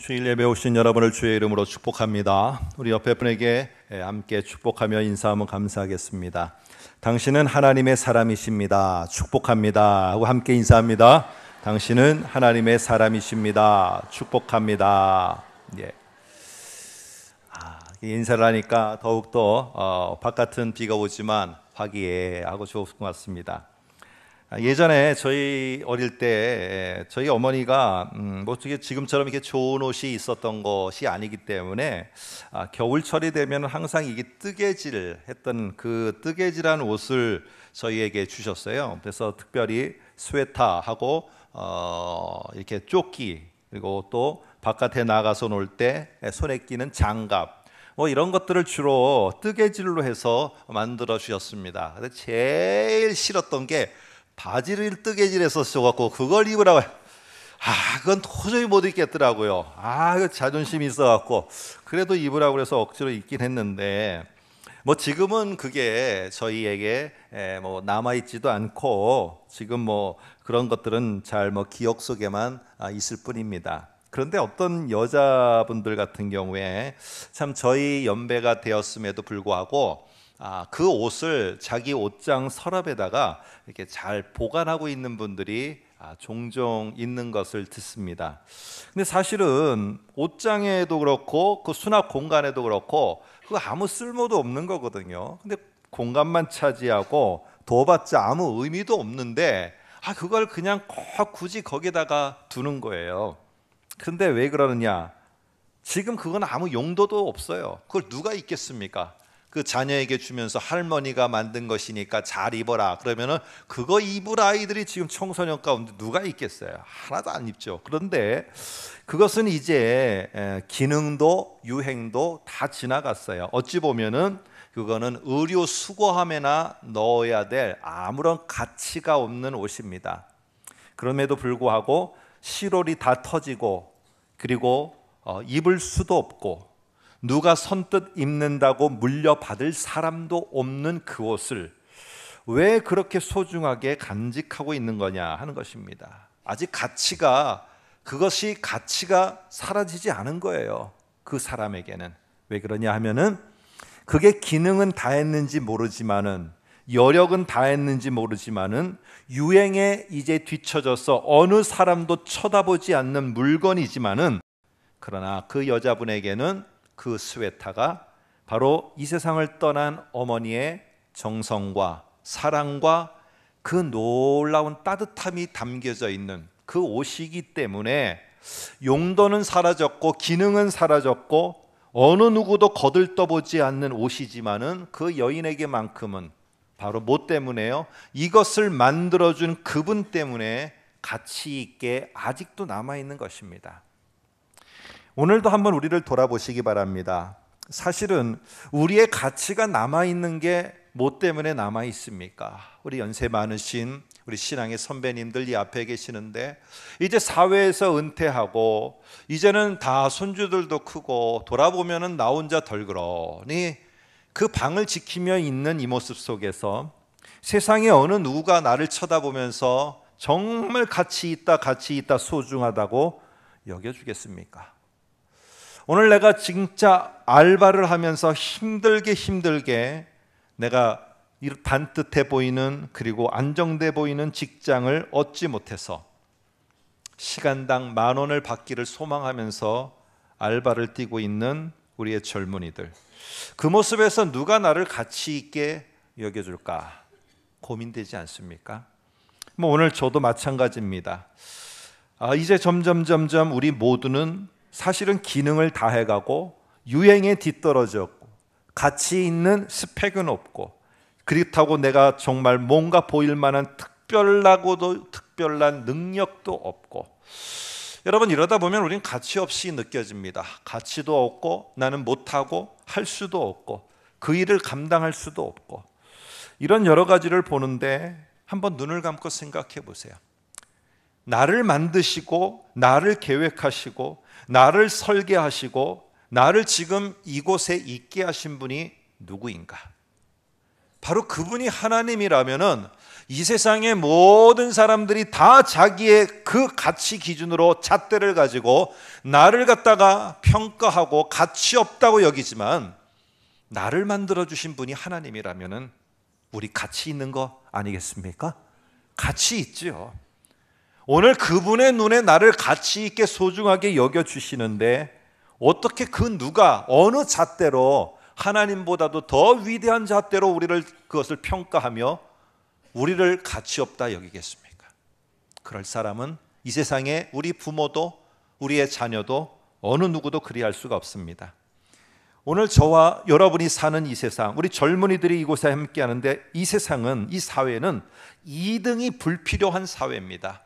주일 예배 오신 여러분을 주의 이름으로 축복합니다. 우리 옆에 분에게 예, 함께 축복하며 인사하면 감사하겠습니다. 당신은 하나님의 사람이십니다. 축복합니다. 하고 함께 인사합니다. 당신은 하나님의 사람이십니다. 축복합니다. 예. 아, 인사를 하니까 더욱더 어, 바깥은 비가 오지만 화기애애하고 좋은 것 같습니다. 아, 예전에 저희 어릴 때 예, 저희 어머니가 음, 뭐 지금처럼 이렇게 좋은 옷이 있었던 것이 아니기 때문에 아, 겨울철이 되면 항상 이게 뜨개질 했던 그 뜨개질한 옷을 저희에게 주셨어요. 그래서 특별히 스웨터하고 어, 이렇게 조끼 그리고 또 바깥에 나가서 놀 때 손에 끼는 장갑 뭐 이런 것들을 주로 뜨개질로 해서 만들어 주셨습니다. 근데 제일 싫었던 게 바지를 뜨개질해서 써갖고 그걸 입으라고 아, 그건 도저히 못 입겠더라고요. 아, 그 자존심이 있어갖고 그래도 입으라고 해서 억지로 입긴 했는데 뭐 지금은 그게 저희에게 뭐 남아 있지도 않고 지금 뭐 그런 것들은 잘 뭐 기억 속에만 아, 있을 뿐입니다. 그런데 어떤 여자분들 같은 경우에 참 저희 연배가 되었음에도 불구하고 아, 그 옷을 자기 옷장 서랍에다가 이렇게 잘 보관하고 있는 분들이 아, 종종 있는 것을 듣습니다. 근데 사실은 옷장에도 그렇고 그 수납 공간에도 그렇고 그 아무 쓸모도 없는 거거든요. 근데 공간만 차지하고 도봤자 아무 의미도 없는데 아 그걸 그냥 꼭 굳이 거기다가 두는 거예요. 근데 왜 그러느냐? 지금 그건 아무 용도도 없어요. 그걸 누가 읽겠습니까? 그 자녀에게 주면서 할머니가 만든 것이니까 잘 입어라. 그러면은 그거 입을 아이들이 지금 청소년 가운데 누가 있겠어요? 하나도 안 입죠. 그런데 그것은 이제 기능도 유행도 다 지나갔어요. 어찌 보면은 그거는 의료 수거함에나 넣어야 될 아무런 가치가 없는 옷입니다. 그럼에도 불구하고 실롤이다 터지고 그리고 어, 입을 수도 없고 누가 선뜻 입는다고 물려받을 사람도 없는 그 옷을 왜 그렇게 소중하게 간직하고 있는 거냐 하는 것입니다. 아직 가치가 그것이 가치가 사라지지 않은 거예요. 그 사람에게는 왜 그러냐 하면은 그게 기능은 다 했는지 모르지만은 여력은 다 했는지 모르지만은 유행에 이제 뒤처져서 어느 사람도 쳐다보지 않는 물건이지만은 그러나 그 여자분에게는 그 스웨타가 바로 이 세상을 떠난 어머니의 정성과 사랑과 그 놀라운 따뜻함이 담겨져 있는 그 옷이기 때문에 용도는 사라졌고 기능은 사라졌고 어느 누구도 거들떠보지 않는 옷이지만은 그 여인에게만큼은 바로 뭐 때문에요? 이것을 만들어준 그분 때문에 가치 있게 아직도 남아 있는 것입니다. 오늘도 한번 우리를 돌아보시기 바랍니다. 사실은 우리의 가치가 남아있는 게 뭐 때문에 남아있습니까? 우리 연세 많으신 우리 신앙의 선배님들 이 앞에 계시는데 이제 사회에서 은퇴하고 이제는 다 손주들도 크고 돌아보면은 나 혼자 덜그러니 그 방을 지키며 있는 이 모습 속에서 세상에 어느 누가 나를 쳐다보면서 정말 가치 있다 가치 있다 소중하다고 여겨주겠습니까? 오늘 내가 진짜 알바를 하면서 힘들게 힘들게 내가 반듯해 보이는 그리고 안정돼 보이는 직장을 얻지 못해서 시간당 만 원을 받기를 소망하면서 알바를 뛰고 있는 우리의 젊은이들. 그 모습에서 누가 나를 가치 있게 여겨줄까 고민되지 않습니까? 뭐 오늘 저도 마찬가지입니다. 아, 이제 점점 점점 우리 모두는 사실은 기능을 다해가고 유행에 뒤떨어졌고 가치 있는 스펙은 없고 그렇다고 내가 정말 뭔가 보일 만한 특별하고도 특별한 능력도 없고 여러분 이러다 보면 우리는 가치 없이 느껴집니다. 가치도 없고 나는 못하고 할 수도 없고 그 일을 감당할 수도 없고 이런 여러 가지를 보는데 한번 눈을 감고 생각해 보세요. 나를 만드시고 나를 계획하시고 나를 설계하시고 나를 지금 이곳에 있게 하신 분이 누구인가? 바로 그분이 하나님이라면은 이 세상의 모든 사람들이 다 자기의 그 가치 기준으로 잣대를 가지고 나를 갖다가 평가하고 가치 없다고 여기지만 나를 만들어 주신 분이 하나님이라면은 우리 가치 있는 거 아니겠습니까? 가치 있지요. 오늘 그분의 눈에 나를 가치 있게 소중하게 여겨 주시는데 어떻게 그 누가 어느 잣대로 하나님보다도 더 위대한 잣대로 우리를 그것을 평가하며 우리를 가치 없다 여기겠습니까? 그럴 사람은 이 세상에 우리 부모도 우리의 자녀도 어느 누구도 그리할 수가 없습니다. 오늘 저와 여러분이 사는 이 세상, 우리 젊은이들이 이곳에 함께 하는데 이 세상은, 이 사회는 2등이 불필요한 사회입니다.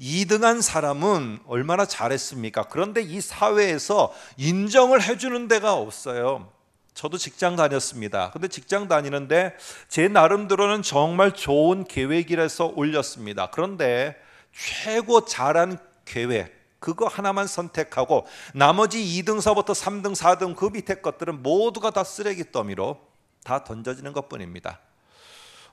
2등한 사람은 얼마나 잘했습니까? 그런데 이 사회에서 인정을 해주는 데가 없어요. 저도 직장 다녔습니다. 근데 직장 다니는데 제 나름대로는 정말 좋은 계획이라서 올렸습니다. 그런데 최고 잘한 계획, 그거 하나만 선택하고 나머지 2등서부터 3등, 4등 그 밑에 것들은 모두가 다 쓰레기 더미로 다 던져지는 것뿐입니다.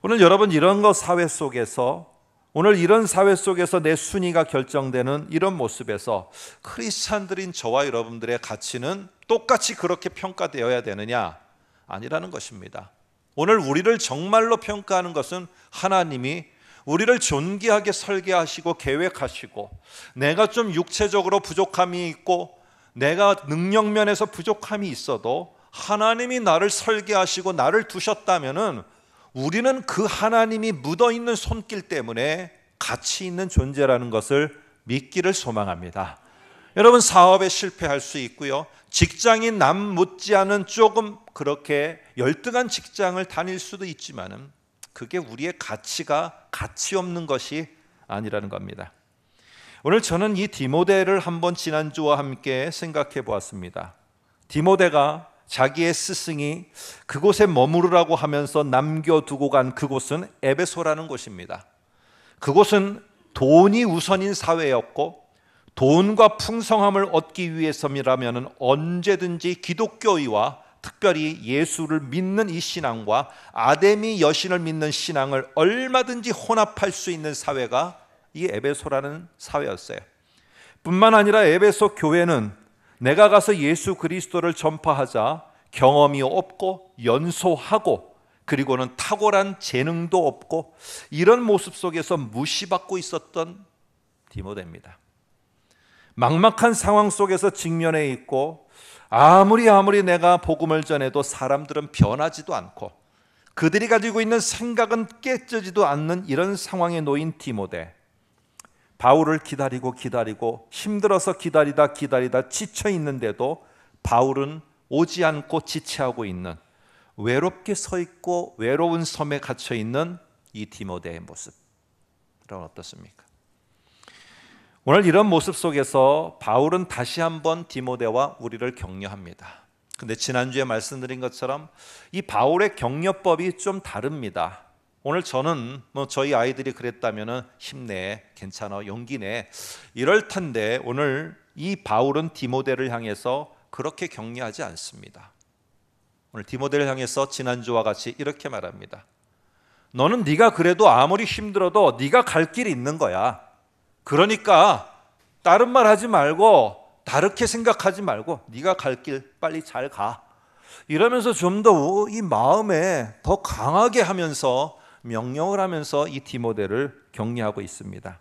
오늘 여러분 이런 거 사회 속에서 오늘 이런 사회 속에서 내 순위가 결정되는 이런 모습에서 크리스찬들인 저와 여러분들의 가치는 똑같이 그렇게 평가되어야 되느냐? 아니라는 것입니다. 오늘 우리를 정말로 평가하는 것은 하나님이 우리를 존귀하게 설계하시고 계획하시고 내가 좀 육체적으로 부족함이 있고 내가 능력 면에서 부족함이 있어도 하나님이 나를 설계하시고 나를 두셨다면은 우리는 그 하나님이 묻어 있는 손길 때문에 가치 있는 존재라는 것을 믿기를 소망합니다. 여러분 사업에 실패할 수 있고요. 직장인 남 못지 않은 조금 그렇게 열등한 직장을 다닐 수도 있지만은 그게 우리의 가치가 가치 없는 것이 아니라는 겁니다. 오늘 저는 이 디모데를 한번 지난주와 함께 생각해 보았습니다. 디모데가 자기의 스승이 그곳에 머무르라고 하면서 남겨두고 간 그곳은 에베소라는 곳입니다. 그곳은 돈이 우선인 사회였고 돈과 풍성함을 얻기 위해서라면 언제든지 기독교의와 특별히 예수를 믿는 이 신앙과 아데미 여신을 믿는 신앙을 얼마든지 혼합할 수 있는 사회가 이 에베소라는 사회였어요. 뿐만 아니라 에베소 교회는 내가 가서 예수 그리스도를 전파하자 경험이 없고 연소하고 그리고는 탁월한 재능도 없고 이런 모습 속에서 무시받고 있었던 디모데입니다. 막막한 상황 속에서 직면해 있고 아무리 아무리 내가 복음을 전해도 사람들은 변하지도 않고 그들이 가지고 있는 생각은 깨지지도 않는 이런 상황에 놓인 디모데. 바울을 기다리고 기다리고 힘들어서 기다리다 기다리다 지쳐 있는데도 바울은 오지 않고 지체하고 있는 외롭게 서 있고 외로운 섬에 갇혀 있는 이 디모데의 모습. 여러분 어떻습니까? 오늘 이런 모습 속에서 바울은 다시 한번 디모데와 우리를 격려합니다. 근데 지난주에 말씀드린 것처럼 이 바울의 격려법이 좀 다릅니다. 오늘 저는 뭐 저희 아이들이 그랬다면 힘내, 괜찮아, 용기 내 이럴 텐데 오늘 이 바울은 디모데를 향해서 그렇게 격려하지 않습니다. 오늘 디모데를 향해서 지난주와 같이 이렇게 말합니다. 너는 네가 그래도 아무리 힘들어도 네가 갈 길이 있는 거야. 그러니까 다른 말 하지 말고 다르게 생각하지 말고 네가 갈 길 빨리 잘 가. 이러면서 좀 더 이 마음에 더 강하게 하면서 명령을 하면서 이 디모데를 격려하고 있습니다.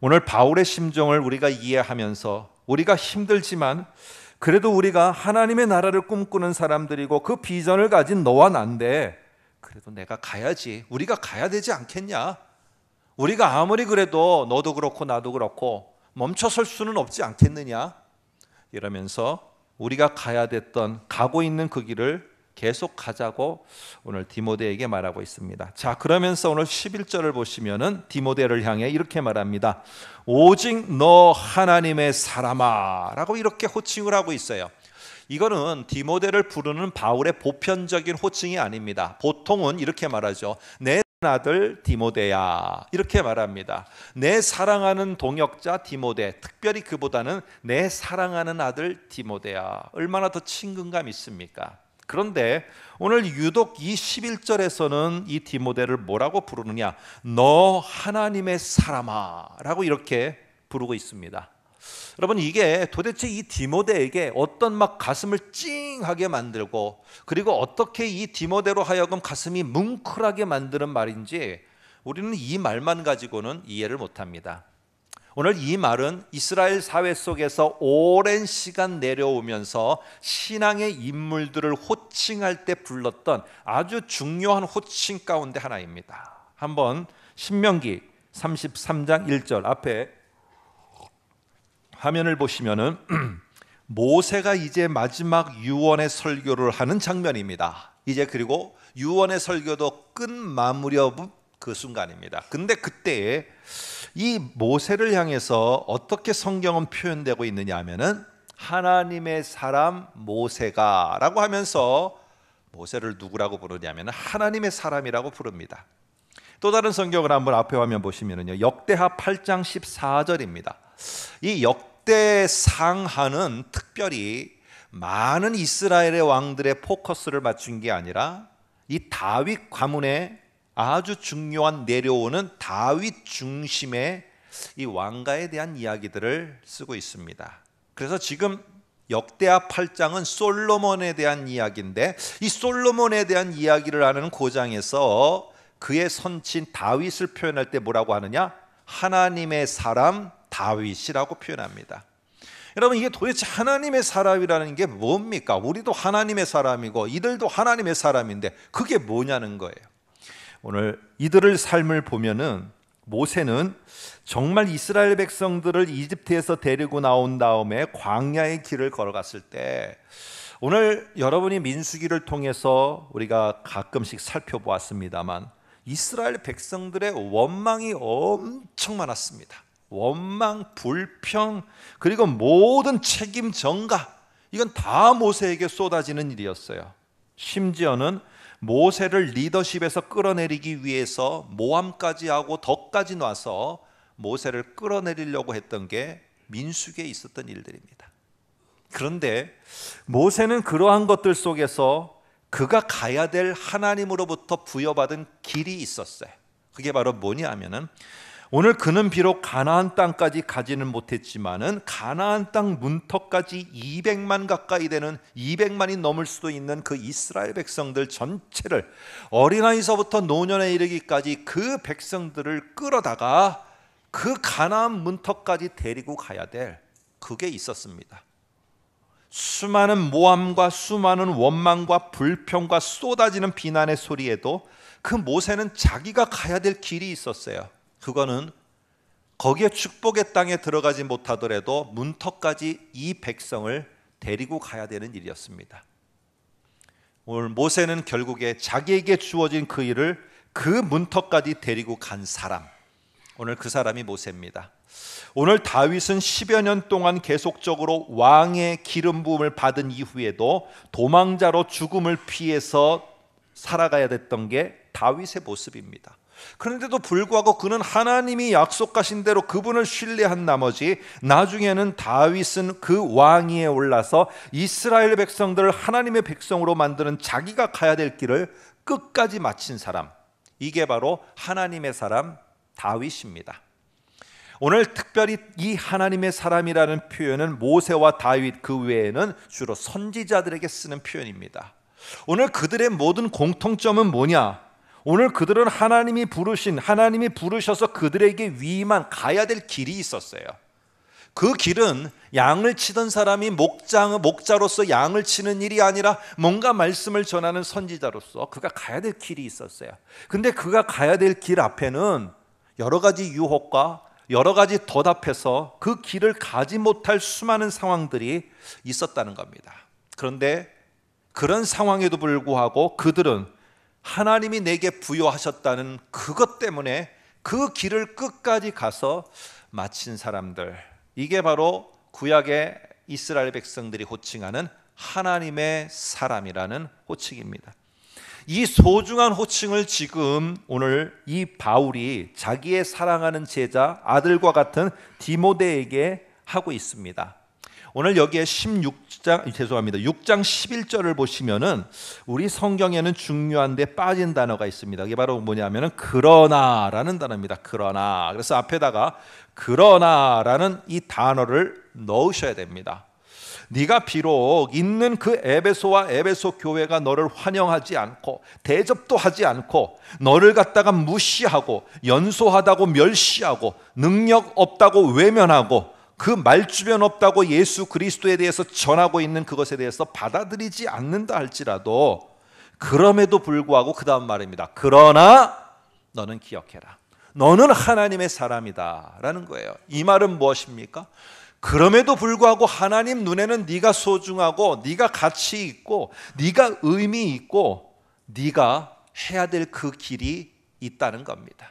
오늘 바울의 심정을 우리가 이해하면서 우리가 힘들지만 그래도 우리가 하나님의 나라를 꿈꾸는 사람들이고 그 비전을 가진 너와 난데 그래도 내가 가야지. 우리가 가야 되지 않겠냐? 우리가 아무리 그래도 너도 그렇고 나도 그렇고 멈춰 설 수는 없지 않겠느냐? 이러면서 우리가 가야 됐던 가고 있는 그 길을 계속 가자고 오늘 디모데에게 말하고 있습니다. 자, 그러면서 오늘 11절을 보시면은 디모데를 향해 이렇게 말합니다. 오직 너 하나님의 사람아라고 이렇게 호칭을 하고 있어요. 이거는 디모데를 부르는 바울의 보편적인 호칭이 아닙니다. 보통은 이렇게 말하죠. 내 아들 디모데야 이렇게 말합니다. 내 사랑하는 동역자 디모데, 특별히 그보다는 내 사랑하는 아들 디모데야. 얼마나 더 친근감 있습니까? 그런데 오늘 유독 이 11절에서는 이 디모데를 뭐라고 부르느냐? 너 하나님의 사람아라고 이렇게 부르고 있습니다. 여러분 이게 도대체 이 디모데에게 어떤 막 가슴을 찡하게 만들고 그리고 어떻게 이 디모데로 하여금 가슴이 뭉클하게 만드는 말인지 우리는 이 말만 가지고는 이해를 못합니다. 오늘 이 말은 이스라엘 사회 속에서 오랜 시간 내려오면서 신앙의 인물들을 호칭할 때 불렀던 아주 중요한 호칭 가운데 하나입니다. 한번 신명기 33장 1절 앞에 화면을 보시면은 모세가 이제 마지막 유언의 설교를 하는 장면입니다. 이제 그리고 유언의 설교도 끝 마무리업 그 순간입니다. 근데 그때에 이 모세를 향해서 어떻게 성경은 표현되고 있느냐 하면은 하나님의 사람 모세가라고 하면서 모세를 누구라고 부르냐면 하나님의 사람이라고 부릅니다. 또 다른 성경을 한번 앞에 화면 보시면요. 역대하 8장 14절입니다. 이 역대상하는 특별히 많은 이스라엘의 왕들의 포커스를 맞춘 게 아니라 이 다윗 가문의 아주 중요한 내려오는 다윗 중심의 이 왕가에 대한 이야기들을 쓰고 있습니다. 그래서 지금 역대하 8장은 솔로몬에 대한 이야기인데 이 솔로몬에 대한 이야기를 하는 고장에서 그의 선친 다윗을 표현할 때 뭐라고 하느냐? 하나님의 사람 다윗이라고 표현합니다. 여러분 이게 도대체 하나님의 사람이라는 게 뭡니까? 우리도 하나님의 사람이고 이들도 하나님의 사람인데 그게 뭐냐는 거예요. 오늘 이들을 삶을 보면은 모세는 정말 이스라엘 백성들을 이집트에서 데리고 나온 다음에 광야의 길을 걸어갔을 때 오늘 여러분이 민수기를 통해서 우리가 가끔씩 살펴보았습니다만 이스라엘 백성들의 원망이 엄청 많았습니다. 원망, 불평, 그리고 모든 책임 전가 이건 다 모세에게 쏟아지는 일이었어요. 심지어는 모세를 리더십에서 끌어내리기 위해서 모함까지 하고 덕까지 놔서 모세를 끌어내리려고 했던 게 민숙에 있었던 일들입니다. 그런데 모세는 그러한 것들 속에서 그가 가야 될 하나님으로부터 부여받은 길이 있었어요. 그게 바로 뭐냐 하면은 오늘 그는 비록 가나안 땅까지 가지는 못했지만은 가나안 땅 문턱까지 200만 가까이 되는 200만이 넘을 수도 있는 그 이스라엘 백성들 전체를 어린아이서부터 노년에 이르기까지 그 백성들을 끌어다가 그 가나안 문턱까지 데리고 가야 될 그게 있었습니다. 수많은 모함과 수많은 원망과 불평과 쏟아지는 비난의 소리에도 그 모세는 자기가 가야 될 길이 있었어요. 그거는 거기에 축복의 땅에 들어가지 못하더라도 문턱까지 이 백성을 데리고 가야 되는 일이었습니다. 오늘 모세는 결국에 자기에게 주어진 그 일을 그 문턱까지 데리고 간 사람. 오늘 그 사람이 모세입니다. 오늘 다윗은 10여 년 동안 계속적으로 왕의 기름 부음을 받은 이후에도 도망자로 죽음을 피해서 살아가야 됐던 게 다윗의 모습입니다. 그런데도 불구하고 그는 하나님이 약속하신 대로 그분을 신뢰한 나머지 나중에는 다윗은 그 왕위에 올라서 이스라엘 백성들을 하나님의 백성으로 만드는 자기가 가야 될 길을 끝까지 마친 사람. 이게 바로 하나님의 사람 다윗입니다. 오늘 특별히 이 하나님의 사람이라는 표현은 모세와 다윗 그 외에는 주로 선지자들에게 쓰는 표현입니다. 오늘 그들의 모든 공통점은 뭐냐? 오늘 그들은 하나님이 부르신 하나님이 부르셔서 그들에게 위임한 가야 될 길이 있었어요. 그 길은 양을 치던 사람이 목장 목자로서 양을 치는 일이 아니라 뭔가 말씀을 전하는 선지자로서 그가 가야 될 길이 있었어요. 근데 그가 가야 될 길 앞에는 여러 가지 유혹과 여러 가지 덧답해서그 길을 가지 못할 수많은 상황들이 있었다는 겁니다. 그런데 그런 상황에도 불구하고 그들은 하나님이 내게 부여하셨다는 그것 때문에 그 길을 끝까지 가서 마친 사람들. 이게 바로 구약의 이스라엘 백성들이 호칭하는 하나님의 사람이라는 호칭입니다. 이 소중한 호칭을 지금 오늘 이 바울이 자기의 사랑하는 제자 아들과 같은 디모데에게 하고 있습니다. 오늘 여기에 16장 죄송합니다. 6장 11절을 보시면은 우리 성경에는 중요한데 빠진 단어가 있습니다. 이게 바로 뭐냐면은 그러나라는 단어입니다. 그러나. 그래서 앞에다가 그러나라는 이 단어를 넣으셔야 됩니다. 네가 비록 있는 그 에베소와 에베소 교회가 너를 환영하지 않고 대접도 하지 않고 너를 갖다가 무시하고 연소하다고 멸시하고 능력 없다고 외면하고 그말 주변 없다고 예수 그리스도에 대해서 전하고 있는 그것에 대해서 받아들이지 않는다 할지라도 그럼에도 불구하고 그 다음 말입니다. 그러나 너는 기억해라. 너는 하나님의 사람이다. 라는 거예요. 이 말은 무엇입니까? 그럼에도 불구하고 하나님 눈에는 네가 소중하고 네가 가치 있고 네가 의미 있고 네가 해야 될 그 길이 있다는 겁니다.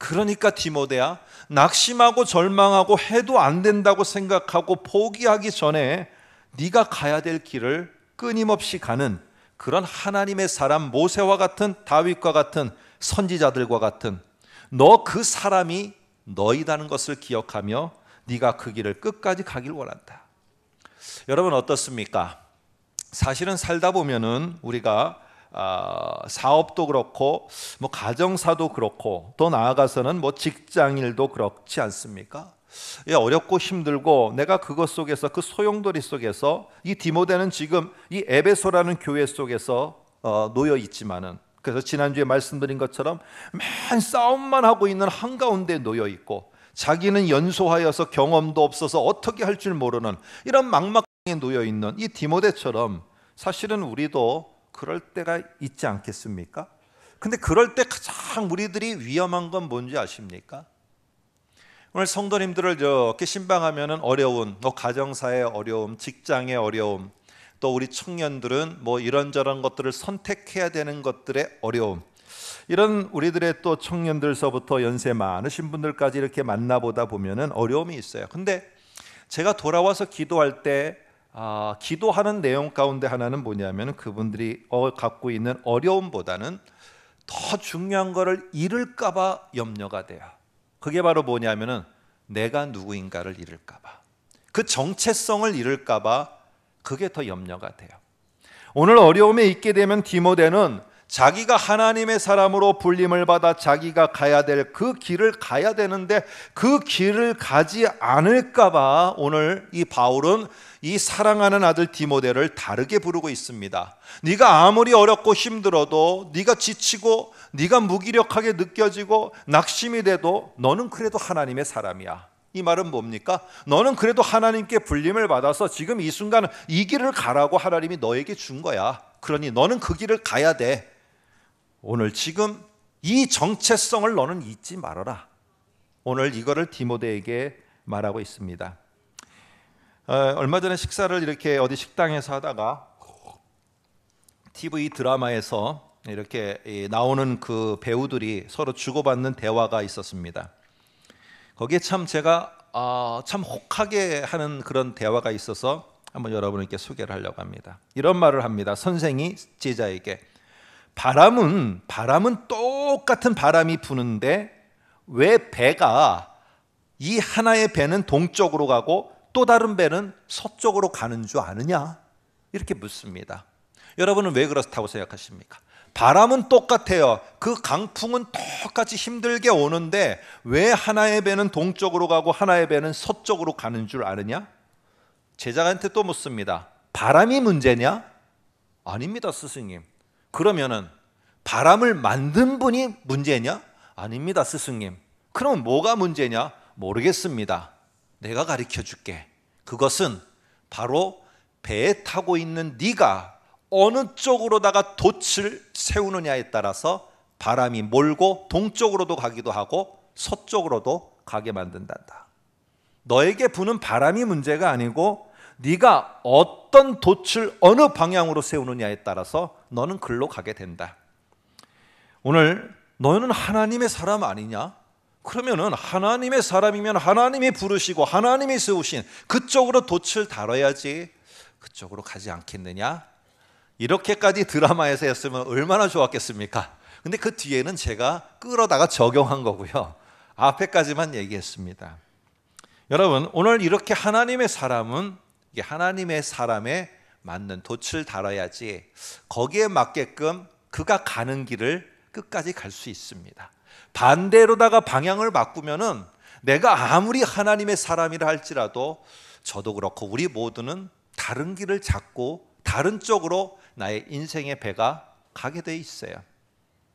그러니까 디모데야 낙심하고 절망하고 해도 안 된다고 생각하고 포기하기 전에 네가 가야 될 길을 끊임없이 가는 그런 하나님의 사람 모세와 같은 다윗과 같은 선지자들과 같은 너 그 사람이 너이다는 것을 기억하며 네가 그 길을 끝까지 가길 원한다. 여러분 어떻습니까? 사실은 살다 보면은 우리가 어, 사업도 그렇고 뭐 가정사도 그렇고 더 나아가서는 뭐 직장일도 그렇지 않습니까? 예, 어렵고 힘들고 내가 그것 속에서 그 소용돌이 속에서 이 디모데는 지금 이 에베소라는 교회 속에서 어, 놓여 있지만은 그래서 지난주에 말씀드린 것처럼 맨 싸움만 하고 있는 한가운데 놓여 있고 자기는 연소하여서 경험도 없어서 어떻게 할 줄 모르는 이런 막막에 놓여 있는 이 디모데처럼 사실은 우리도 그럴 때가 있지 않겠습니까? 근데 그럴 때 가장 우리들이 위험한 건 뭔지 아십니까? 오늘 성도님들을 이렇게 신방하면 어려운, 또 뭐 가정사의 어려움, 직장의 어려움, 또 우리 청년들은 뭐 이런저런 것들을 선택해야 되는 것들의 어려움. 이런 우리들의 또 청년들서부터 연세 많으신 분들까지 이렇게 만나보다 보면 어려움이 있어요. 근데 제가 돌아와서 기도할 때 아, 기도하는 내용 가운데 하나는 뭐냐면 그분들이 어, 갖고 있는 어려움보다는 더 중요한 것를 잃을까봐 염려가 돼요. 그게 바로 뭐냐면은 내가 누구인가를 잃을까봐 그 정체성을 잃을까봐 그게 더 염려가 돼요. 오늘 어려움에 있게 되면 디모데는 자기가 하나님의 사람으로 불림을 받아 자기가 가야 될 그 길을 가야 되는데 그 길을 가지 않을까봐 오늘 이 바울은 이 사랑하는 아들 디모데를 다르게 부르고 있습니다. 네가 아무리 어렵고 힘들어도 네가 지치고 네가 무기력하게 느껴지고 낙심이 돼도 너는 그래도 하나님의 사람이야. 이 말은 뭡니까? 너는 그래도 하나님께 불림을 받아서 지금 이 순간 이 길을 가라고 하나님이 너에게 준 거야. 그러니 너는 그 길을 가야 돼. 오늘 지금 이 정체성을 너는 잊지 말아라. 오늘 이거를 디모데에게 말하고 있습니다. 어, 얼마 전에 식사를 이렇게 어디 식당에서 하다가 TV 드라마에서 이렇게 나오는 그 배우들이 서로 주고받는 대화가 있었습니다. 거기에 참 제가 어, 참 혹하게 하는 그런 대화가 있어서 한번 여러분에게 소개를 하려고 합니다. 이런 말을 합니다. 선생이 제자에게 바람은 바람은 똑같은 바람이 부는데 왜 배가 이 하나의 배는 동쪽으로 가고 또 다른 배는 서쪽으로 가는 줄 아느냐? 이렇게 묻습니다. 여러분은 왜 그렇다고 생각하십니까? 바람은 똑같아요. 그 강풍은 똑같이 힘들게 오는데 왜 하나의 배는 동쪽으로 가고 하나의 배는 서쪽으로 가는 줄 아느냐? 제자한테 또 묻습니다. 바람이 문제냐? 아닙니다, 스승님. 그러면은 바람을 만든 분이 문제냐? 아닙니다, 스승님. 그럼 뭐가 문제냐? 모르겠습니다. 내가 가르쳐 줄게. 그것은 바로 배에 타고 있는 네가 어느 쪽으로다가 돛을 세우느냐에 따라서 바람이 몰고 동쪽으로도 가기도 하고 서쪽으로도 가게 만든단다. 너에게 부는 바람이 문제가 아니고 네가 어떤 돛을 어느 방향으로 세우느냐에 따라서 너는 글로 가게 된다. 오늘 너는 하나님의 사람 아니냐? 그러면은 하나님의 사람이면 하나님이 부르시고 하나님이 세우신 그쪽으로 돛을 달아야지 그쪽으로 가지 않겠느냐? 이렇게까지 드라마에서 했으면 얼마나 좋았겠습니까? 근데 그 뒤에는 제가 끌어다가 적용한 거고요. 앞에까지만 얘기했습니다. 여러분, 오늘 이렇게 하나님의 사람은 하나님의 사람의 맞는 돛을 달아야지 거기에 맞게끔 그가 가는 길을 끝까지 갈 수 있습니다. 반대로다가 방향을 바꾸면은 내가 아무리 하나님의 사람이라 할지라도 저도 그렇고 우리 모두는 다른 길을 잡고 다른 쪽으로 나의 인생의 배가 가게 돼 있어요.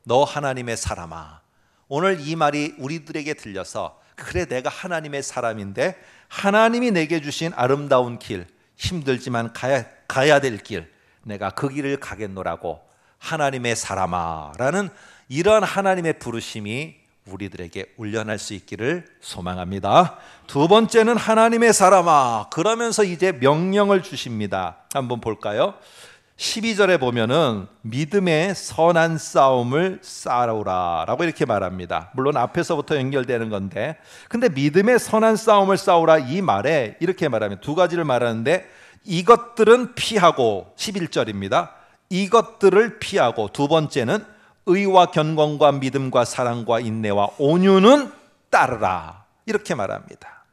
너 하나님의 사람아. 오늘 이 말이 우리들에게 들려서 그래 내가 하나님의 사람인데 하나님이 내게 주신 아름다운 길, 힘들지만 가야, 가야 될 길, 내가 그 길을 가겠노라고 하나님의 사람아라는 이런 하나님의 부르심이 우리들에게 울려날 수 있기를 소망합니다. 두 번째는 하나님의 사람아. 그러면서 이제 명령을 주십니다. 한번 볼까요? 12절에 보면은 믿음의 선한 싸움을 싸우라라고 이렇게 말합니다. 물론 앞에서부터 연결되는 건데. 근데 믿음의 선한 싸움을 싸우라 이 말에 이렇게 말하면 두 가지를 말하는데 이것들은 피하고 11절입니다. 이것들을 피하고 두 번째는 의와 견건과 믿음과 사랑과 인내와 온유는 따르라. 이렇게 말합니다.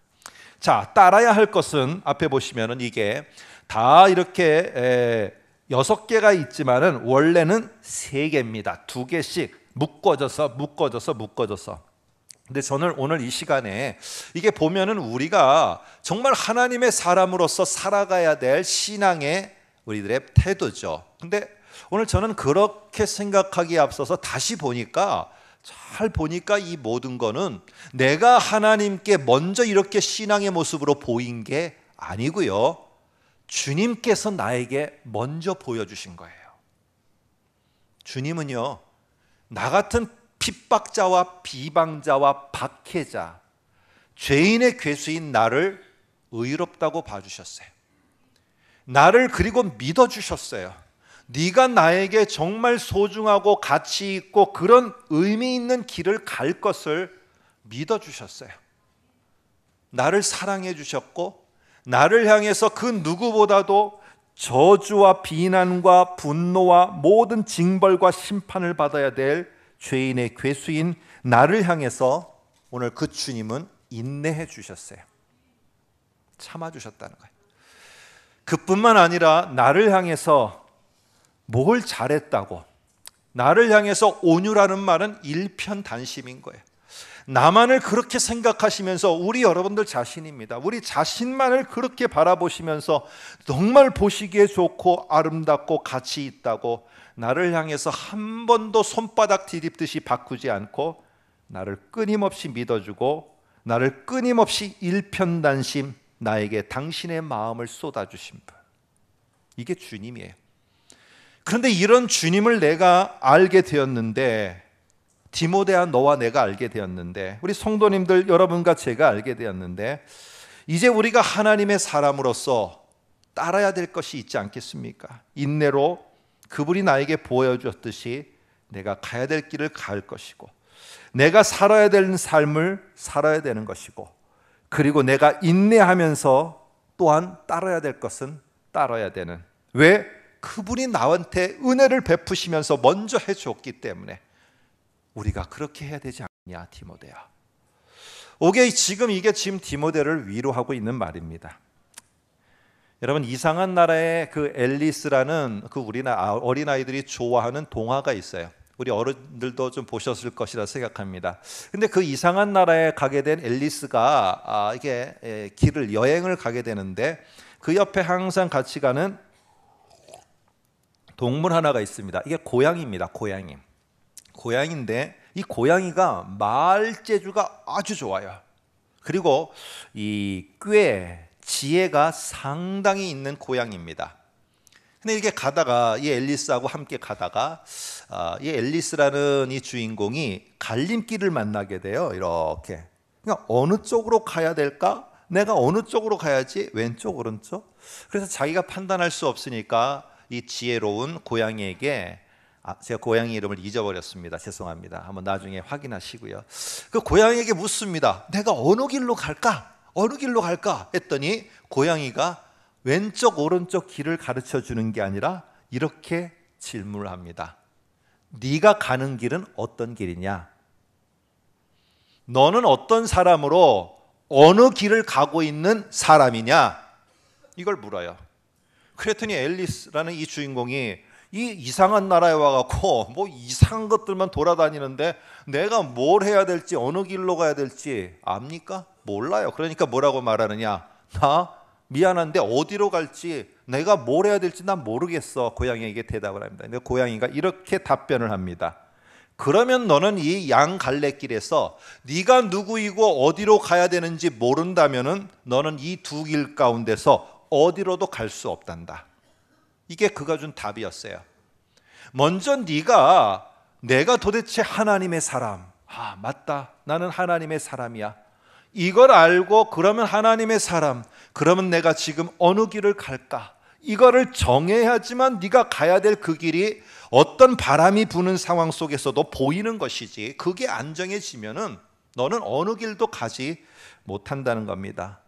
자, 따라야 할 것은 앞에 보시면은 이게 다 이렇게 여섯 개가 있지만은 원래는 세 개입니다. 두 개씩 묶어져서 묶어져서 묶어져서. 근데 저는 오늘 이 시간에 이게 보면은 우리가 정말 하나님의 사람으로서 살아가야 될 신앙의 우리들의 태도죠. 근데 오늘 저는 그렇게 생각하기에 앞서서 다시 보니까 잘 보니까 이 모든 거는 내가 하나님께 먼저 이렇게 신앙의 모습으로 보인 게 아니고요. 주님께서 나에게 먼저 보여주신 거예요. 주님은요, 나 같은 핍박자와 비방자와 박해자, 죄인의 괴수인 나를 의롭다고 봐주셨어요. 나를 그리고 믿어주셨어요. 네가 나에게 정말 소중하고 가치 있고 그런 의미 있는 길을 갈 것을 믿어주셨어요. 나를 사랑해 주셨고 나를 향해서 그 누구보다도 저주와 비난과 분노와 모든 징벌과 심판을 받아야 될 죄인의 괴수인 나를 향해서 오늘 그 주님은 인내해 주셨어요. 참아 주셨다는 거예요. 그뿐만 아니라 나를 향해서 뭘 잘했다고 나를 향해서 온유라는 말은 일편단심인 거예요. 나만을 그렇게 생각하시면서 우리 여러분들 자신입니다. 우리 자신만을 그렇게 바라보시면서 정말 보시기에 좋고 아름답고 가치 있다고 나를 향해서 한 번도 손바닥 뒤집듯이 바꾸지 않고 나를 끊임없이 믿어주고 나를 끊임없이 일편단심 나에게 당신의 마음을 쏟아주신 분. 이게 주님이에요. 그런데 이런 주님을 내가 알게 되었는데 디모데아 너와 내가 알게 되었는데 우리 성도님들 여러분과 제가 알게 되었는데 이제 우리가 하나님의 사람으로서 따라야 될 것이 있지 않겠습니까? 인내로 그분이 나에게 보여주었듯이 내가 가야 될 길을 갈 것이고 내가 살아야 되는 삶을 살아야 되는 것이고 그리고 내가 인내하면서 또한 따라야 될 것은 따라야 되는 왜 그분이 나한테 은혜를 베푸시면서 먼저 해줬기 때문에 우리가 그렇게 해야 되지 않냐 디모데야. 오게 지금 이게 지금 디모데를 위로하고 있는 말입니다. 여러분 이상한 나라의 그 앨리스라는 그 우리나 아, 어린 아이들이 좋아하는 동화가 있어요. 우리 어른들도 좀 보셨을 것이라 생각합니다. 근데 그 이상한 나라에 가게 된 앨리스가 아, 이게 예, 길을 여행을 가게 되는데 그 옆에 항상 같이 가는 동물 하나가 있습니다. 이게 고양이입니다. 고양이. 고양인데 이 고양이가 말재주가 아주 좋아요. 그리고 이 꾀, 지혜가 상당히 있는 고양이입니다. 근데 이렇게 가다가 이 앨리스하고 함께 가다가 아, 이 앨리스라는 이 주인공이 갈림길을 만나게 돼요. 이렇게. 그러니까 어느 쪽으로 가야 될까? 내가 어느 쪽으로 가야지? 왼쪽, 오른쪽? 그래서 자기가 판단할 수 없으니까 이 지혜로운 고양이에게 아, 제가 고양이 이름을 잊어버렸습니다. 죄송합니다. 한번 나중에 확인하시고요. 그 고양이에게 묻습니다. 내가 어느 길로 갈까? 어느 길로 갈까? 했더니 고양이가 왼쪽 오른쪽 길을 가르쳐 주는 게 아니라 이렇게 질문을 합니다. 네가 가는 길은 어떤 길이냐? 너는 어떤 사람으로 어느 길을 가고 있는 사람이냐? 이걸 물어요. 그랬더니 앨리스라는 이 주인공이 이 이상한 나라에 와갖고 뭐 이상한 것들만 돌아다니는데 내가 뭘 해야 될지 어느 길로 가야 될지 압니까? 몰라요. 그러니까 뭐라고 말하느냐? 나 미안한데 어디로 갈지 내가 뭘 해야 될지 난 모르겠어. 고양이에게 대답을 합니다. 근데 고양이가 이렇게 답변을 합니다. 그러면 너는 이 양 갈래길에서 네가 누구이고 어디로 가야 되는지 모른다면은 너는 이 두 길 가운데서 어디로도 갈 수 없단다. 이게 그가 준 답이었어요. 먼저 네가 내가 도대체 하나님의 사람. 아, 맞다. 나는 하나님의 사람이야. 이걸 알고 그러면 하나님의 사람. 그러면 내가 지금 어느 길을 갈까? 이거를 정해야지만 네가 가야 될 그 길이 어떤 바람이 부는 상황 속에서도 보이는 것이지. 그게 안 정해지면은 너는 어느 길도 가지 못한다는 겁니다.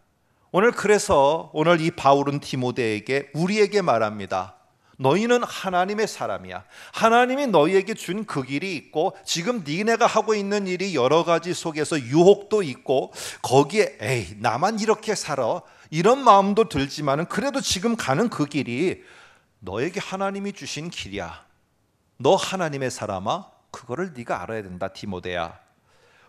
오늘 그래서 오늘 이 바울은 디모데에게 우리에게 말합니다. 너희는 하나님의 사람이야. 하나님이 너희에게 준 그 길이 있고 지금 니네가 하고 있는 일이 여러 가지 속에서 유혹도 있고 거기에 에이 나만 이렇게 살아 이런 마음도 들지만은 그래도 지금 가는 그 길이 너에게 하나님이 주신 길이야. 너 하나님의 사람아 그거를 네가 알아야 된다 디모데야.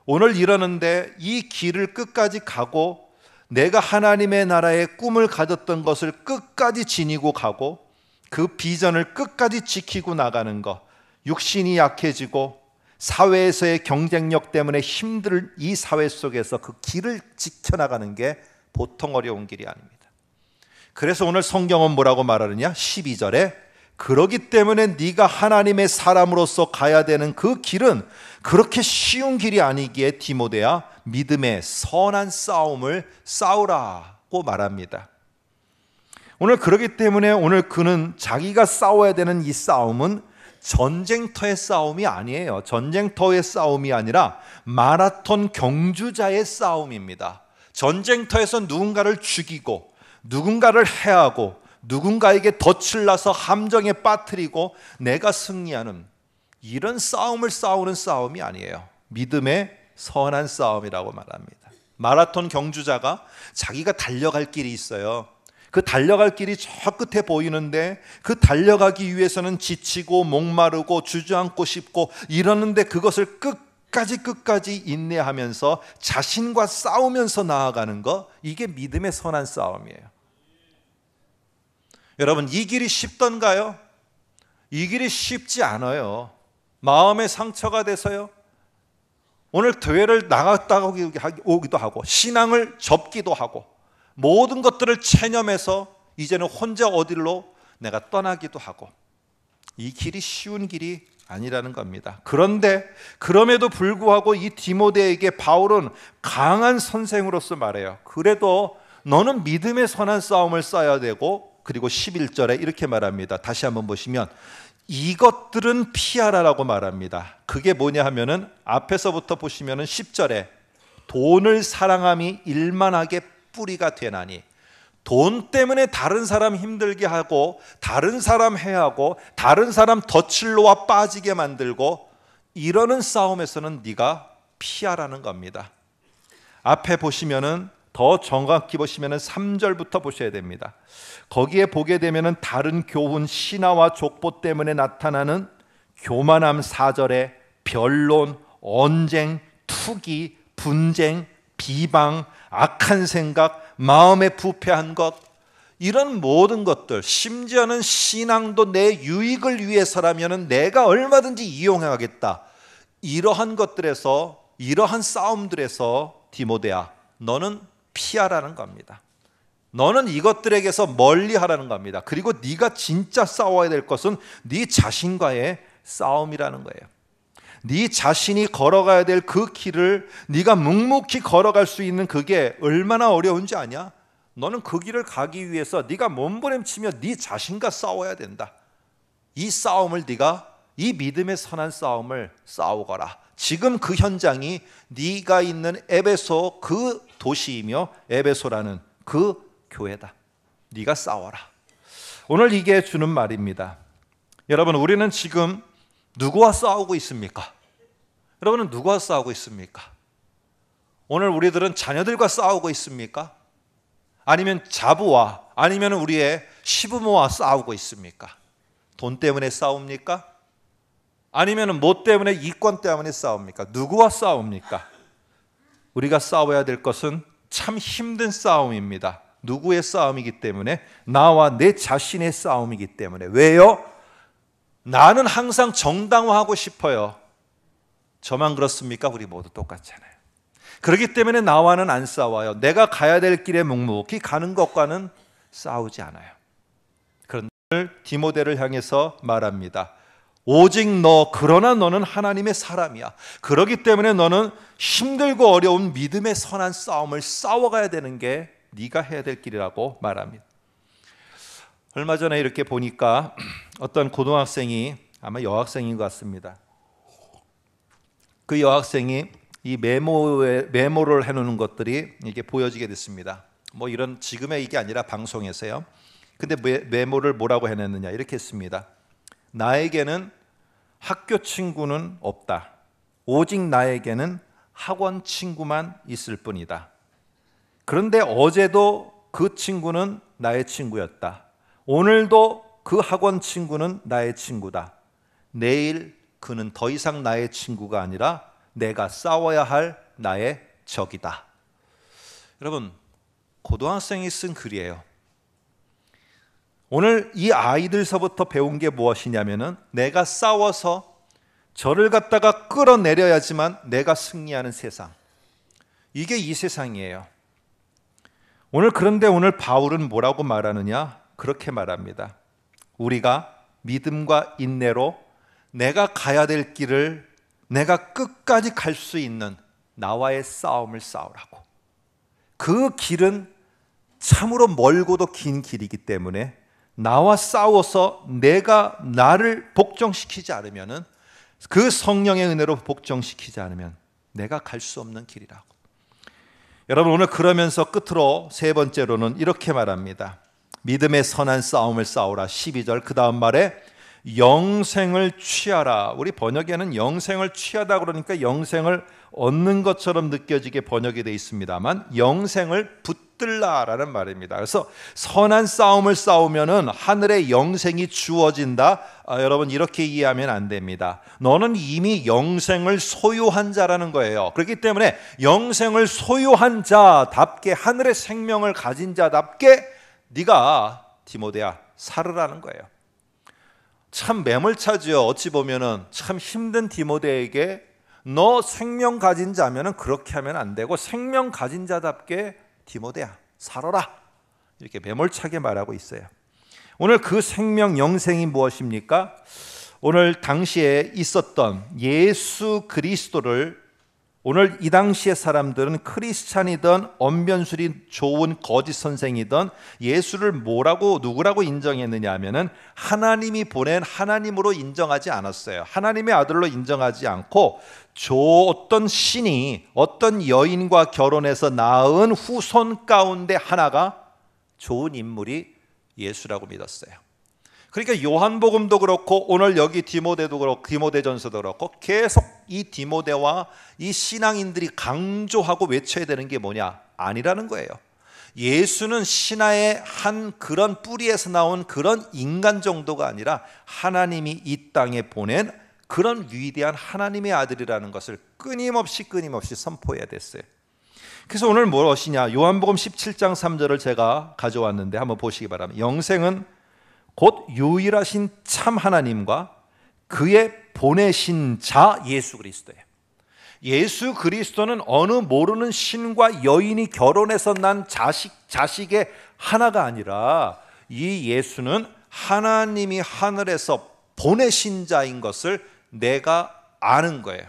오늘 이러는데 이 길을 끝까지 가고 내가 하나님의 나라의 꿈을 가졌던 것을 끝까지 지니고 가고 그 비전을 끝까지 지키고 나가는 것, 육신이 약해지고 사회에서의 경쟁력 때문에 힘들 이 사회 속에서 그 길을 지켜나가는 게 보통 어려운 길이 아닙니다. 그래서 오늘 성경은 뭐라고 말하느냐? 12절에 그러기 때문에 네가 하나님의 사람으로서 가야 되는 그 길은 그렇게 쉬운 길이 아니기에 디모데야 믿음의 선한 싸움을 싸우라고 말합니다. 오늘 그러기 때문에 오늘 그는 자기가 싸워야 되는 이 싸움은 전쟁터의 싸움이 아니에요. 전쟁터의 싸움이 아니라 마라톤 경주자의 싸움입니다. 전쟁터에서 누군가를 죽이고 누군가를 해하고 누군가에게 덫을 나서 함정에 빠뜨리고 내가 승리하는 이런 싸움을 싸우는 싸움이 아니에요. 믿음의 선한 싸움이라고 말합니다. 마라톤 경주자가 자기가 달려갈 길이 있어요. 그 달려갈 길이 저 끝에 보이는데 그 달려가기 위해서는 지치고 목마르고 주저앉고 싶고 이러는데 그것을 끝까지 끝까지 인내하면서 자신과 싸우면서 나아가는 거 이게 믿음의 선한 싸움이에요. 여러분 이 길이 쉽던가요? 이 길이 쉽지 않아요. 마음의 상처가 돼서요. 오늘 교회를 나갔다 오기도 하고 신앙을 접기도 하고 모든 것들을 체념해서 이제는 혼자 어디로 내가 떠나기도 하고 이 길이 쉬운 길이 아니라는 겁니다. 그런데 그럼에도 불구하고 이 디모데에게 바울은 강한 선생으로서 말해요. 그래도 너는 믿음의 선한 싸움을 싸야 되고 그리고 11절에 이렇게 말합니다. 다시 한번 보시면 이것들은 피하라라고 말합니다. 그게 뭐냐 하면은 앞에서부터 보시면은 10절에 돈을 사랑함이 일만하게 뿌리가 되나니 돈 때문에 다른 사람 힘들게 하고 다른 사람 해하고 다른 사람 덫칠로와 빠지게 만들고 이러는 싸움에서는 네가 피하라는 겁니다. 앞에 보시면은 더 정확히 보시면은 3절부터 보셔야 됩니다. 거기에 보게 되면은 다른 교훈 신화와 족보 때문에 나타나는 교만함 사절에 변론, 언쟁, 투기, 분쟁, 비방, 악한 생각, 마음의 부패한 것, 이런 모든 것들, 심지어는 신앙도 내 유익을 위해서라면 내가 얼마든지 이용하겠다. 이러한 것들에서, 이러한 싸움들에서 디모데아 너는 피하라는 겁니다. 너는 이것들에게서 멀리하라는 겁니다. 그리고 네가 진짜 싸워야 될 것은 네 자신과의 싸움이라는 거예요. 네 자신이 걸어가야 될 그 길을 네가 묵묵히 걸어갈 수 있는 그게 얼마나 어려운지 아냐? 너는 그 길을 가기 위해서 네가 몸부림치며 네 자신과 싸워야 된다. 이 싸움을 네가 이 믿음의 선한 싸움을 싸우거라. 지금 그 현장이 네가 있는 에베소 그 도시이며 에베소라는 그 교회다. 네가 싸워라. 오늘 이게 주는 말입니다. 여러분 우리는 지금 누구와 싸우고 있습니까? 여러분은 누구와 싸우고 있습니까? 오늘 우리들은 자녀들과 싸우고 있습니까? 아니면 자부와 아니면 우리의 시부모와 싸우고 있습니까? 돈 때문에 싸웁니까? 아니면 뭐 때문에 이권 때문에 싸웁니까? 누구와 싸웁니까? 우리가 싸워야 될 것은 참 힘든 싸움입니다. 누구의 싸움이기 때문에 나와 내 자신의 싸움이기 때문에 왜요? 나는 항상 정당화하고 싶어요. 저만 그렇습니까? 우리 모두 똑같잖아요. 그렇기 때문에 나와는 안 싸워요. 내가 가야 될 길에 묵묵히 가는 것과는 싸우지 않아요. 그런데 디모데를 향해서 말합니다. 오직 너 그러나 너는 하나님의 사람이야. 그러기 때문에 너는 힘들고 어려운 믿음의 선한 싸움을 싸워가야 되는 게 네가 해야 될 길이라고 말합니다. 얼마 전에 이렇게 보니까 어떤 고등학생이 아마 여학생인 것 같습니다. 그 여학생이 이 메모에 메모를 해놓는 것들이 이게 보여지게 됐습니다. 뭐 이런 지금의 이게 아니라 방송에서요. 근데 메모를 뭐라고 해냈느냐 이렇게 했습니다. 나에게는 학교 친구는 없다. 오직 나에게는 학원 친구만 있을 뿐이다. 그런데 어제도 그 친구는 나의 친구였다. 오늘도 그 학원 친구는 나의 친구다. 내일 그는 더 이상 나의 친구가 아니라 내가 싸워야 할 나의 적이다. 여러분, 고등학생이 쓴 글이에요. 오늘 이 아이들서부터 배운 게 무엇이냐면은 내가 싸워서 저를 갖다가 끌어내려야지만 내가 승리하는 세상. 이게 이 세상이에요. 오늘 그런데 오늘 바울은 뭐라고 말하느냐? 그렇게 말합니다. 우리가 믿음과 인내로 내가 가야 될 길을 내가 끝까지 갈 수 있는 나와의 싸움을 싸우라고. 그 길은 참으로 멀고도 긴 길이기 때문에 나와 싸워서 내가 나를 복종시키지 않으면그 성령의 은혜로 복종시키지 않으면 내가 갈 수 없는 길이라고. 여러분 오늘 그러면서 끝으로 세 번째로는 이렇게 말합니다. 믿음의 선한 싸움을 싸우라. 12절 그 다음 말에 영생을 취하라. 우리 번역에는 영생을 취하다 그러니까 영생을 얻는 것처럼 느껴지게 번역이 돼 있습니다만 영생을 붙들라라는 말입니다. 그래서 선한 싸움을 싸우면은 하늘의 영생이 주어진다. 아, 여러분 이렇게 이해하면 안 됩니다. 너는 이미 영생을 소유한 자라는 거예요. 그렇기 때문에 영생을 소유한 자답게 하늘의 생명을 가진 자답게 네가 디모데야 살으라는 거예요. 참 매몰차지요. 어찌 보면은 참 힘든 디모데에게 너 생명 가진 자면은 그렇게 하면 안 되고 생명 가진 자답게 디모데야 살아라 이렇게 매몰차게 말하고 있어요. 오늘 그 생명 영생이 무엇입니까? 오늘 당시에 있었던 예수 그리스도를 오늘 이 당시의 사람들은 크리스찬이든 언변술이 좋은 거짓 선생이든 예수를 뭐라고 누구라고 인정했느냐 하면은 하나님이 보낸 하나님으로 인정하지 않았어요. 하나님의 아들로 인정하지 않고 조 어떤 신이 어떤 여인과 결혼해서 낳은 후손 가운데 하나가 좋은 인물이 예수라고 믿었어요. 그러니까 요한복음도 그렇고 오늘 여기 디모데도 그렇고 디모데전서도 그렇고 계속 이 디모데와 이 신앙인들이 강조하고 외쳐야 되는 게 뭐냐? 아니라는 거예요. 예수는 신하의한 그런 뿌리에서 나온 그런 인간 정도가 아니라 하나님이 이 땅에 보낸 그런 위대한 하나님의 아들이라는 것을 끊임없이 끊임없이 선포해야 됐어요. 그래서 오늘 무엇이냐? 요한복음 17장 3절을 제가 가져왔는데 한번 보시기 바랍니다. 영생은 곧 유일하신 참 하나님과 그의 보내신 자 예수 그리스도예요. 예수 그리스도는 어느 모르는 신과 여인이 결혼해서 난 자식 자식의 하나가 아니라 이 예수는 하나님이 하늘에서 보내신 자인 것을 내가 아는 거예요.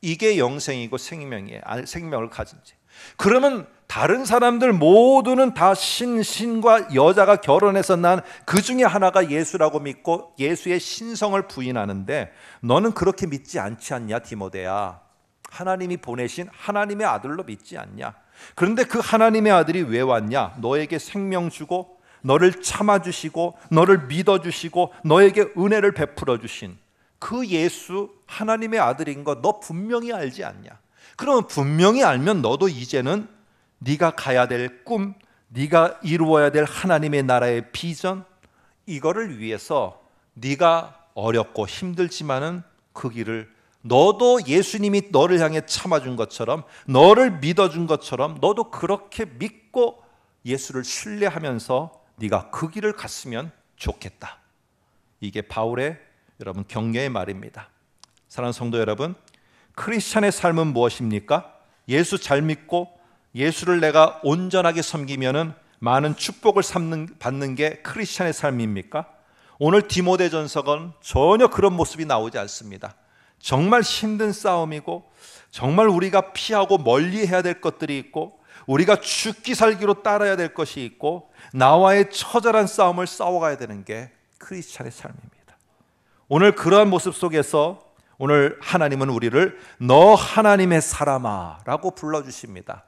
이게 영생이고 생명이에요. 아, 생명을 가진 자. 그러면 다른 사람들 모두는 다 신신과 여자가 결혼해서 난 그 중에 하나가 예수라고 믿고 예수의 신성을 부인하는데 너는 그렇게 믿지 않지 않냐 디모데야. 하나님이 보내신 하나님의 아들로 믿지 않냐. 그런데 그 하나님의 아들이 왜 왔냐? 너에게 생명 주고 너를 참아 주시고 너를 믿어 주시고 너에게 은혜를 베풀어 주신 그 예수 하나님의 아들인 거 너 분명히 알지 않냐? 그러면 분명히 알면 너도 이제는 네가 가야 될 꿈, 네가 이루어야 될 하나님의 나라의 비전 이거를 위해서 네가 어렵고 힘들지만은 그 길을 너도 예수님이 너를 향해 참아준 것처럼 너를 믿어준 것처럼 너도 그렇게 믿고 예수를 신뢰하면서 네가 그 길을 갔으면 좋겠다. 이게 바울의 여러분 격려의 말입니다. 사랑하는 성도 여러분, 크리스천의 삶은 무엇입니까? 예수 잘 믿고 예수를 내가 온전하게 섬기면은 많은 축복을 삼는, 받는 게 크리스찬의 삶입니까? 오늘 디모데전서건 전혀 그런 모습이 나오지 않습니다. 정말 힘든 싸움이고 정말 우리가 피하고 멀리해야 될 것들이 있고 우리가 죽기 살기로 따라야 될 것이 있고 나와의 처절한 싸움을 싸워가야 되는 게 크리스찬의 삶입니다. 오늘 그러한 모습 속에서 오늘 하나님은 우리를 너 하나님의 사람아라고 불러주십니다.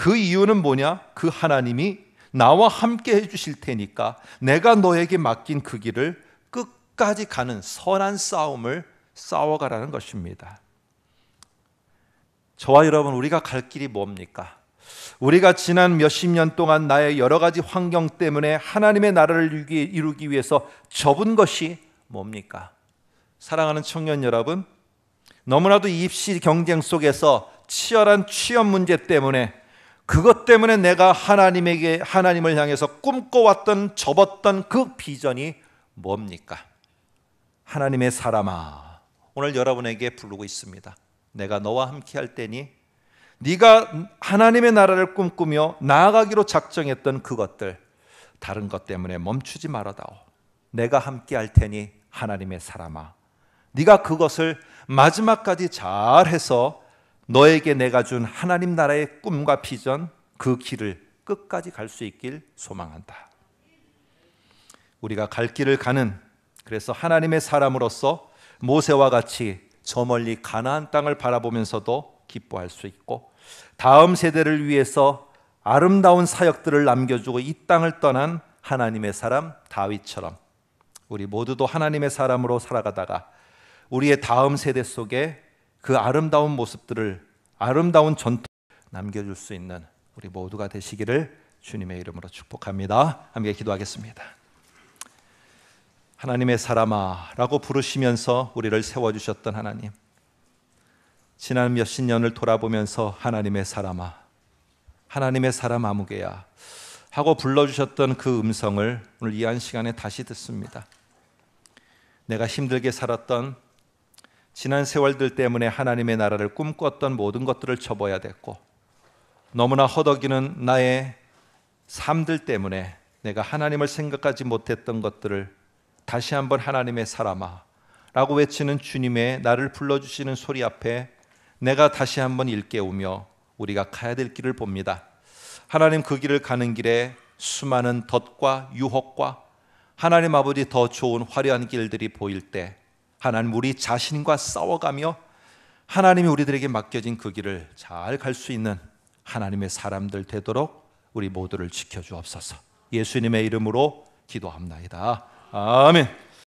그 이유는 뭐냐? 그 하나님이 나와 함께 해주실 테니까 내가 너에게 맡긴 그 길을 끝까지 가는 선한 싸움을 싸워가라는 것입니다. 저와 여러분, 우리가 갈 길이 뭡니까? 우리가 지난 몇십 년 동안 나의 여러 가지 환경 때문에 하나님의 나라를 이루기 위해서 접은 것이 뭡니까? 사랑하는 청년 여러분, 너무나도 입시 경쟁 속에서 치열한 취업 문제 때문에 그것 때문에 내가 하나님에게 하나님을 향해서 꿈꿔왔던 접었던 그 비전이 뭡니까? 하나님의 사람아. 오늘 여러분에게 부르고 있습니다. 내가 너와 함께 할 때니 네가 하나님의 나라를 꿈꾸며 나아가기로 작정했던 그것들 다른 것 때문에 멈추지 말아다오. 내가 함께 할 테니 하나님의 사람아. 네가 그것을 마지막까지 잘해서 너에게 내가 준 하나님 나라의 꿈과 비전 그 길을 끝까지 갈 수 있길 소망한다. 우리가 갈 길을 가는 그래서 하나님의 사람으로서 모세와 같이 저 멀리 가나안 땅을 바라보면서도 기뻐할 수 있고 다음 세대를 위해서 아름다운 사역들을 남겨주고 이 땅을 떠난 하나님의 사람 다윗처럼 우리 모두도 하나님의 사람으로 살아가다가 우리의 다음 세대 속에 그 아름다운 모습들을 아름다운 전통 남겨줄 수 있는 우리 모두가 되시기를 주님의 이름으로 축복합니다. 함께 기도하겠습니다. 하나님의 사람아라고 부르시면서 우리를 세워주셨던 하나님. 지난 몇십 년을 돌아보면서 하나님의 사람아, 하나님의 사람 아무개야 하고 불러주셨던 그 음성을 오늘 이한 시간에 다시 듣습니다. 내가 힘들게 살았던 지난 세월들 때문에 하나님의 나라를 꿈꿨던 모든 것들을 접어야 됐고 너무나 허덕이는 나의 삶들 때문에 내가 하나님을 생각하지 못했던 것들을 다시 한번 하나님의 사람아 라고 외치는 주님의 나를 불러주시는 소리 앞에 내가 다시 한번 일깨우며 우리가 가야 될 길을 봅니다. 하나님 그 길을 가는 길에 수많은 덫과 유혹과 하나님 아버지 더 좋은 화려한 길들이 보일 때 하나님 우리 자신과 싸워가며 하나님이 우리들에게 맡겨진 그 길을 잘 갈 수 있는 하나님의 사람들 되도록 우리 모두를 지켜 주옵소서. 예수님의 이름으로 기도합나이다. 아멘.